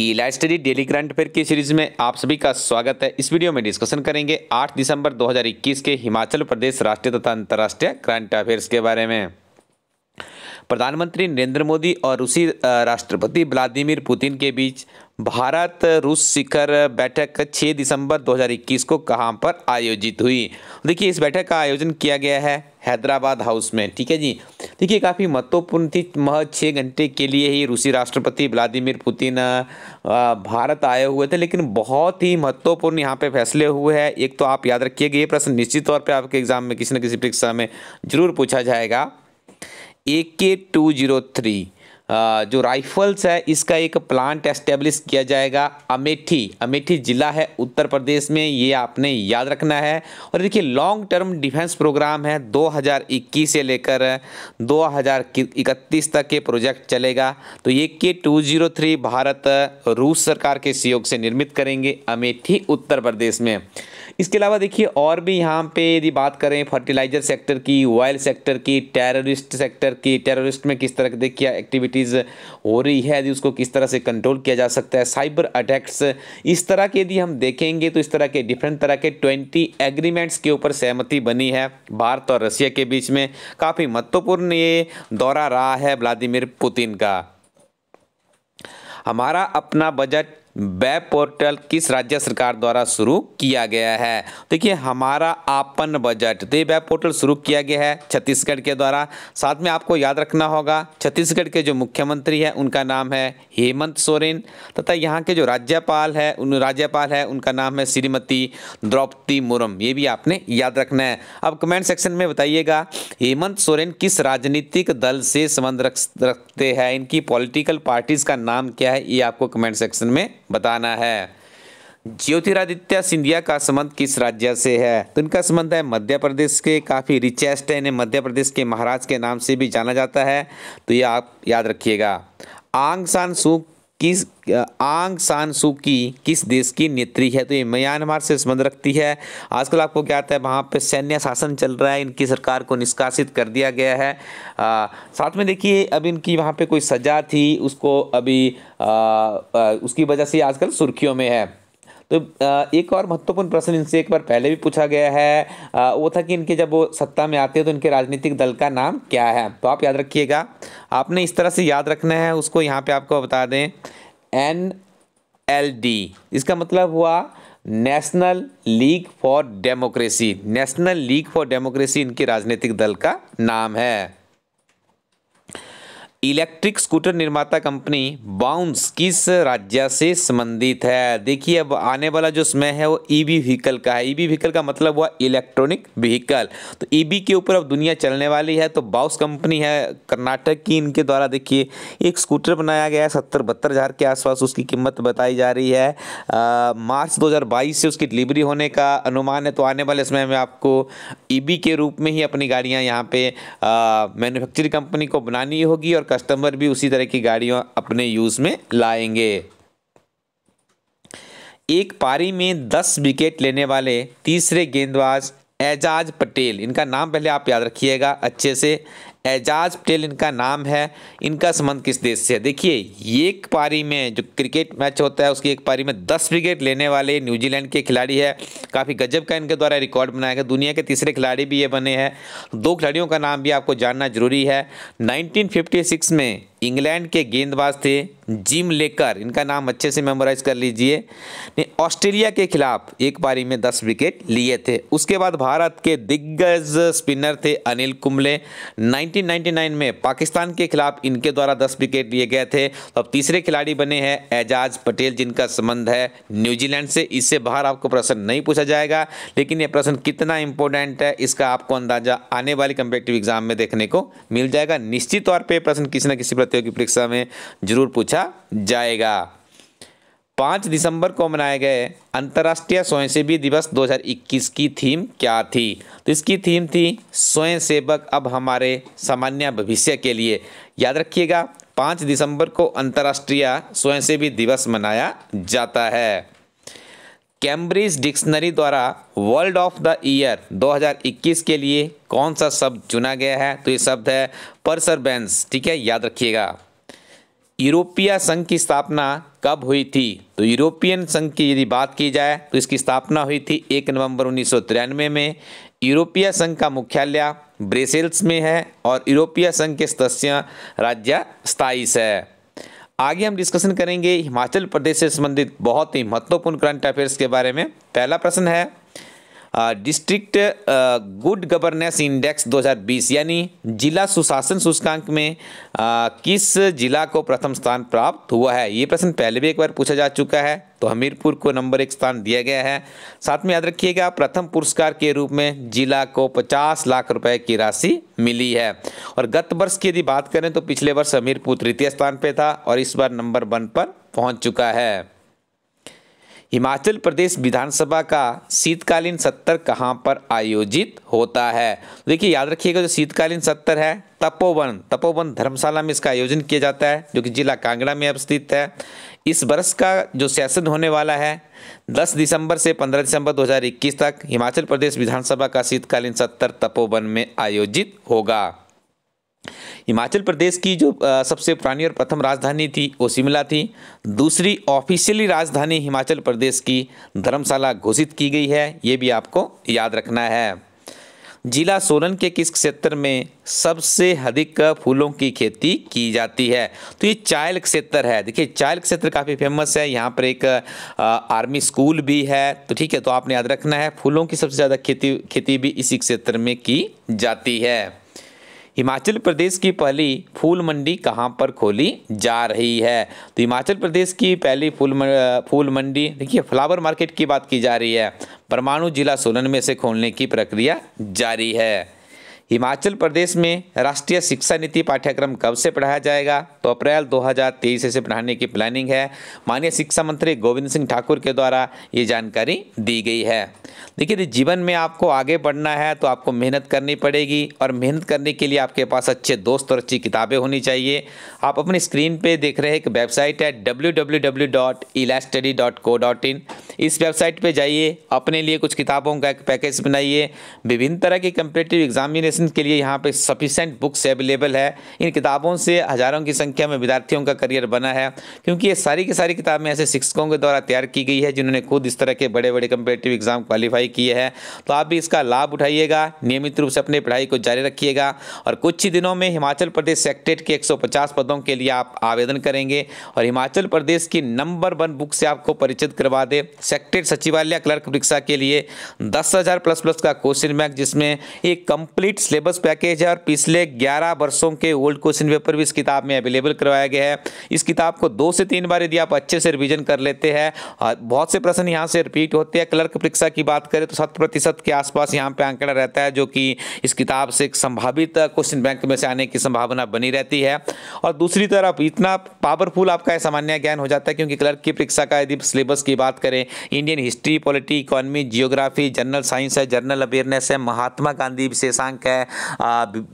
इला study daily current affair की series में आप सभी का स्वागत है इस वीडियो में डिस्कशन करेंगे 8 दिसंबर 2021 के हिमाचल प्रदेश राष्ट्रीय तथा अंतर्राष्ट्रीय करंट अफेयर्स के बारे में प्रधानमंत्री नरेंद्र मोदी और रूसी राष्ट्रपति व्लादिमीर पुतिन के बीच भारत रूस शिखर बैठक 6 दिसंबर 2021 को कहां पर आयोजित हुई देखिए इस बैठक का आयोजन किया गया है हैदराबाद हाउस में ठीक है जी देखिए काफ़ी महत्वपूर्ण थी महज छः घंटे के लिए ही रूसी राष्ट्रपति व्लादिमिर पुतिन भारत आए हुए थे लेकिन बहुत ही महत्वपूर्ण यहाँ पे फैसले हुए हैं एक तो आप याद रखिएगा ये प्रश्न निश्चित तौर पे आपके एग्जाम में किसी न किसी परीक्षा में जरूर पूछा जाएगा A K two zero three जो राइफल्स है इसका एक प्लांट एस्टेब्लिश किया जाएगा अमेठी अमेठी ज़िला है उत्तर प्रदेश में ये आपने याद रखना है और देखिए लॉन्ग टर्म डिफेंस प्रोग्राम है 2021 से लेकर 2031 तक ये प्रोजेक्ट चलेगा तो ये के टू जीरो थ्री भारत रूस सरकार के सहयोग से निर्मित करेंगे अमेठी उत्तर प्रदेश में इसके अलावा देखिए और भी यहाँ पे यदि बात करें फर्टिलाइजर सेक्टर की ऑयल सेक्टर की टेररिस्ट सेक्टर की टेररिस्ट में किस तरह की देखिए एक्टिविटीज़ हो रही है यदि उसको किस तरह से कंट्रोल किया जा सकता है साइबर अटैक्स इस तरह के यदि हम देखेंगे तो इस तरह के डिफरेंट तरह के ट्वेंटी एग्रीमेंट्स के ऊपर सहमति बनी है भारत और रसिया के बीच में काफ़ी महत्वपूर्ण ये दौरा रहा है व्लादिमिर पुतिन का हमारा अपना बजट वेब पोर्टल किस राज्य सरकार द्वारा शुरू किया गया है देखिए हमारा आपन बजट तो ये वेब पोर्टल शुरू किया गया है छत्तीसगढ़ के द्वारा साथ में आपको याद रखना होगा छत्तीसगढ़ के जो मुख्यमंत्री हैं उनका नाम है हेमंत सोरेन तथा यहाँ के जो राज्यपाल है उन राज्यपाल है उनका नाम है श्रीमती द्रौपदी मुर्म ये भी आपने याद रखना है अब कमेंट सेक्शन में बताइएगा हेमंत सोरेन किस राजनीतिक दल से संबंध रखते हैं इनकी पॉलिटिकल पार्टीज़ का नाम क्या है ये आपको कमेंट सेक्शन में बताना है ज्योतिरादित्य सिंधिया का संबंध किस राज्य से है तो इनका संबंध है मध्य प्रदेश के काफ़ी रिचेस्ट है इन्हें मध्य प्रदेश के महाराज के नाम से भी जाना जाता है तो ये आप याद रखिएगा आंग सान सुख किस आंग सान सू की किस देश की नेत्री है तो ये म्यांमार से संबंध रखती है आजकल आपको क्या आता है वहाँ पे सैन्य शासन चल रहा है इनकी सरकार को निष्कासित कर दिया गया है आ, साथ में देखिए अब इनकी वहाँ पे कोई सज़ा थी उसको अभी आ, आ, उसकी वजह से आजकल सुर्खियों में है तो एक और महत्वपूर्ण प्रश्न इनसे एक बार पहले भी पूछा गया है वो था कि इनके जब वो सत्ता में आते हैं तो इनके राजनीतिक दल का नाम क्या है तो आप याद रखिएगा आपने इस तरह से याद रखना है उसको यहाँ पे आपको बता दें एन एल डी इसका मतलब हुआ national league for democracy national league for democracy इनके राजनीतिक दल का नाम है इलेक्ट्रिक स्कूटर निर्माता कंपनी बाउंस किस राज्य से संबंधित है देखिए अब आने वाला जो समय है वो ईवी व्हीकल का है ईवी व्हीकल का मतलब हुआ इलेक्ट्रॉनिक व्हीकल तो ईवी के ऊपर अब दुनिया चलने वाली है तो बाउंस कंपनी है कर्नाटक की इनके द्वारा देखिए एक स्कूटर बनाया गया है सत्तर बहत्तर हज़ार के आसपास उसकी कीमत बताई जा रही है आ, मार्च बाईस से उसकी डिलीवरी होने का अनुमान है तो आने वाले समय में आपको बी के रूप में ही अपनी गाड़ियाँ यहाँ पे मैन्युफैक्चरिंग कंपनी को बनानी होगी और कस्टमर भी उसी तरह की गाड़ियाँ अपने यूज़ में लाएंगे एक पारी में दस विकेट लेने वाले तीसरे गेंदबाज एजाज पटेल इनका नाम पहले आप याद रखिएगा अच्छे से एजाज पटेल इनका नाम है इनका संबंध किस देश से है देखिए एक पारी में जो क्रिकेट मैच होता है उसकी एक पारी में दस विकेट लेने वाले न्यूजीलैंड के खिलाड़ी है काफ़ी गजब का इनके द्वारा रिकॉर्ड बनाया गया दुनिया के तीसरे खिलाड़ी भी ये बने हैं दो खिलाड़ियों का नाम भी आपको जानना जरूरी है नाइनटीन में इंग्लैंड के गेंदबाज थे जिम लेकर इनका नाम अच्छे से मेमोराइज कर लीजिए ऑस्ट्रेलिया के खिलाफ एक पारी में 10 विकेट लिए थे उसके बाद भारत के दिग्गज स्पिनर थे अनिल कुंबले 1999 में पाकिस्तान के खिलाफ इनके द्वारा 10 विकेट लिए गए थे तो अब तीसरे खिलाड़ी बने हैं एजाज पटेल जिनका संबंध है न्यूजीलैंड से इससे बाहर आपको प्रश्न नहीं पूछा जाएगा लेकिन यह प्रश्न कितना इंपॉर्टेंट है इसका आपको अंदाजा आने वाले कंपेटिव एग्जाम में देखने को मिल जाएगा निश्चित तौर पर प्रश्न किसी न किसी प्रतियोगी परीक्षा में जरूर पूछा जाएगा पाँच दिसंबर को मनाए गए अंतर्राष्ट्रीय स्वयंसेवी दिवस 2021 की थीम क्या थी तो इसकी थीम थी स्वयंसेवक अब हमारे सामान्य भविष्य के लिए याद रखिएगा पाँच दिसंबर को अंतर्राष्ट्रीय स्वयंसेवी दिवस मनाया जाता है कैम्ब्रिज डिक्शनरी द्वारा वर्ल्ड ऑफ द ईयर 2021 के लिए कौन सा शब्द चुना गया है तो ये शब्द है परसरबेंस ठीक है याद रखिएगा यूरोपीय संघ की स्थापना कब हुई थी तो यूरोपियन संघ की यदि बात की जाए तो इसकी स्थापना हुई थी एक नवंबर उन्नीस में यूरोपीय संघ का मुख्यालय ब्रेसेल्स में है और यूरोपीय संघ के सदस्य राज्य स्थाईस है आगे हम डिस्कशन करेंगे हिमाचल प्रदेश से संबंधित बहुत ही महत्वपूर्ण करंट अफेयर्स के बारे में पहला प्रश्न है डिस्ट्रिक्ट गुड गवर्नेंस इंडेक्स 2020 यानी जिला सुशासन सूचकांक में आ, किस जिला को प्रथम स्थान प्राप्त हुआ है ये प्रश्न पहले भी एक बार पूछा जा चुका है तो हमीरपुर को नंबर एक स्थान दिया गया है साथ में याद रखिएगा प्रथम पुरस्कार के रूप में जिला को 50 लाख रुपए की राशि मिली है और गत वर्ष की यदि बात करें तो पिछले वर्ष हमीरपुर तृतीय स्थान पर था और इस बार नंबर वन पर पहुँच चुका है हिमाचल प्रदेश विधानसभा का शीतकालीन सत्र कहाँ पर आयोजित होता है देखिए याद रखिएगा जो शीतकालीन सत्र है तपोवन तपोवन धर्मशाला में इसका आयोजन किया जाता है जो कि जिला कांगड़ा में अवस्थित है इस वर्ष का जो सेशन होने वाला है 10 दिसंबर से 15 दिसंबर 2021 तक हिमाचल प्रदेश विधानसभा का शीतकालीन सत्र तपोवन में आयोजित होगा हिमाचल प्रदेश की जो सबसे पुरानी और प्रथम राजधानी थी वो शिमला थी दूसरी ऑफिशियली राजधानी हिमाचल प्रदेश की धर्मशाला घोषित की गई है ये भी आपको याद रखना है जिला सोलन के किस क्षेत्र में सबसे अधिक फूलों की खेती की जाती है तो ये चायल क्षेत्र है देखिए चायल क्षेत्र काफ़ी फेमस है यहाँ पर एक आर्मी स्कूल भी है तो ठीक है तो आपने याद रखना है फूलों की सबसे ज़्यादा खेती खेती भी इसी क्षेत्र में की जाती है हिमाचल प्रदेश की पहली फूल मंडी कहाँ पर खोली जा रही है तो हिमाचल प्रदेश की पहली फूल फूल मंडी देखिए फ्लावर मार्केट की बात की जा रही है परमाणु जिला सोलन में से खोलने की प्रक्रिया जारी है हिमाचल प्रदेश में राष्ट्रीय शिक्षा नीति पाठ्यक्रम कब से पढ़ाया जाएगा तो अप्रैल 2023 से पढ़ाने की प्लानिंग है माननीय शिक्षा मंत्री गोविंद सिंह ठाकुर के द्वारा ये जानकारी दी गई है देखिए जीवन में आपको आगे बढ़ना है तो आपको मेहनत करनी पड़ेगी और मेहनत करने के लिए आपके पास अच्छे दोस्त और अच्छी किताबें होनी चाहिए आप अपनी स्क्रीन पर देख रहे एक वेबसाइट है डब्ल्यू इस वेबसाइट पे जाइए अपने लिए कुछ किताबों का एक पैकेज बनाइए विभिन्न तरह के कंपिटेटिव एग्जामिनेशन के लिए यहाँ पे सफिशेंट बुक्स अवेलेबल है इन किताबों से हज़ारों की संख्या में विद्यार्थियों का करियर बना है क्योंकि ये सारी की सारी किताबें ऐसे शिक्षकों के द्वारा तैयार की गई है जिन्होंने खुद इस तरह के बड़े बड़े कंपिटेटिव एग्ज़ाम क्वालिफाई किए हैं तो आप भी इसका लाभ उठाइएगा नियमित रूप से अपनी पढ़ाई को जारी रखिएगा और कुछ ही दिनों में हिमाचल प्रदेश सेक्ट्रेट के एक पदों के लिए आप आवेदन करेंगे और हिमाचल प्रदेश की नंबर वन बुक से आपको परिचित करवा दे सेक्रेट सचिवालय क्लर्क परीक्षा के लिए दस हज़ार प्लस प्लस का क्वेश्चन बैंक जिसमें एक कंप्लीट सिलेबस पैकेज है और पिछले ग्यारह वर्षों के ओल्ड क्वेश्चन पेपर भी इस किताब में अवेलेबल करवाया गया है इस किताब को दो से तीन बार यदि आप अच्छे से रिविजन कर लेते हैं हाँ, बहुत से प्रश्न यहाँ से रिपीट होते हैं क्लर्क परीक्षा की बात करें तो शत प्रतिशत के आसपास यहाँ पर आंकड़ा रहता है जो कि इस किताब से एक संभावित क्वेश्चन बैंक में से आने की संभावना बनी रहती है और दूसरी तरफ इतना पावरफुल आपका सामान्य ज्ञान हो जाता है क्योंकि क्लर्क की परीक्षा का यदि सिलेबस की बात करें Indian history polity economy geography general science है जनरल अवेयरनेस है महात्मा गांधी विशेषांक है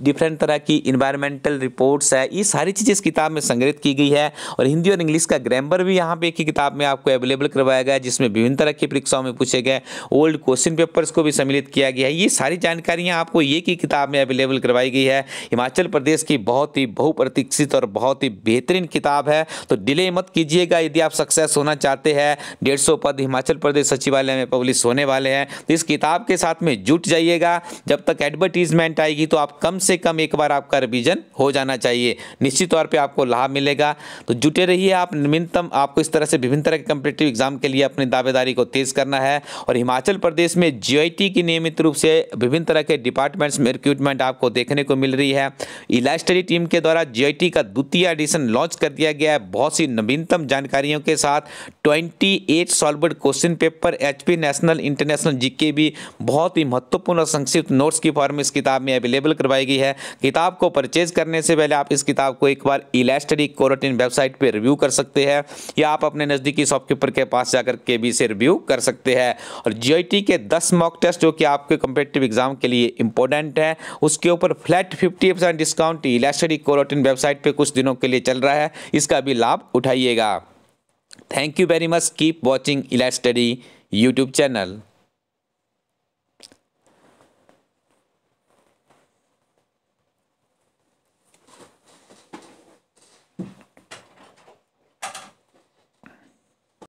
डिफरेंट तरह की इन्वायरमेंटल रिपोर्ट्स है ये सारी चीज़ें इस किताब में संग्रहित की गई है और हिंदी और इंग्लिश का ग्रामर भी यहाँ पर एक ही किताब में आपको अवेलेबल करवाया गया जिसमें विभिन्न तरह की परीक्षाओं में पूछे गए ओल्ड क्वेश्चन पेपर्स को भी सम्मिलित किया गया है ये सारी जानकारियाँ आपको ये की किताब में अवेलेबल करवाई गई है हिमाचल प्रदेश की बहुत ही बहुप्रतीक्षित और बहुत ही बेहतरीन किताब है तो डिले मत कीजिएगा यदि आप सक्सेस होना चाहते हैं डेढ़ सौ पद हिमाचल हिमाचल प्रदेश सचिवालय में पब्लिश होने वाले हैं तो इस किताब के साथ में जुट जाइएगा जब तक एडवर्टीजमेंट आएगी तो आप कम से कम एक बार आपका रिविजन हो जाना चाहिए निश्चित तौर पर आपको लाभ मिलेगा तो जुटे रहिए आप नवीनतम आपको इस तरह से विभिन्न तरह के कम्पिटेटिव एग्जाम के लिए अपनी दावेदारी को तेज़ करना है और हिमाचल प्रदेश में जी की नियमित रूप से विभिन्न तरह के डिपार्टमेंट्स में रिक्रूटमेंट आपको देखने को मिल रही है इला स्टडी टीम के द्वारा जी का द्वितीय एडिशन लॉन्च कर दिया गया है बहुत सी नवीनतम जानकारियों के साथ 28 eight solved question paper HP national international GK भी बहुत ही महत्वपूर्ण और संक्षिप्त नोट्स की फॉर्म इस किताब में अवेलेबल करवाई गई है किताब को परचेज करने से पहले आप इस किताब को एक बार इलेस्टडी कोरोटिन वेबसाइट पर रिव्यू कर सकते हैं या आप अपने नज़दीकी शॉपकीपर के पास जाकर के भी इसे रिव्यू कर सकते हैं और जी के दस मॉक टेस्ट जो कि आपके कम्पिटेटिव एग्जाम के लिए इंपॉर्टेंट है उसके ऊपर फ्लैट फिफ्टी डिस्काउंट इलेस्टडी कोरोटिन वेबसाइट पर कुछ दिनों के लिए चल रहा है इसका भी लाभ उठाइएगा Thank you very much. Keep watching Elite Study YouTube channel.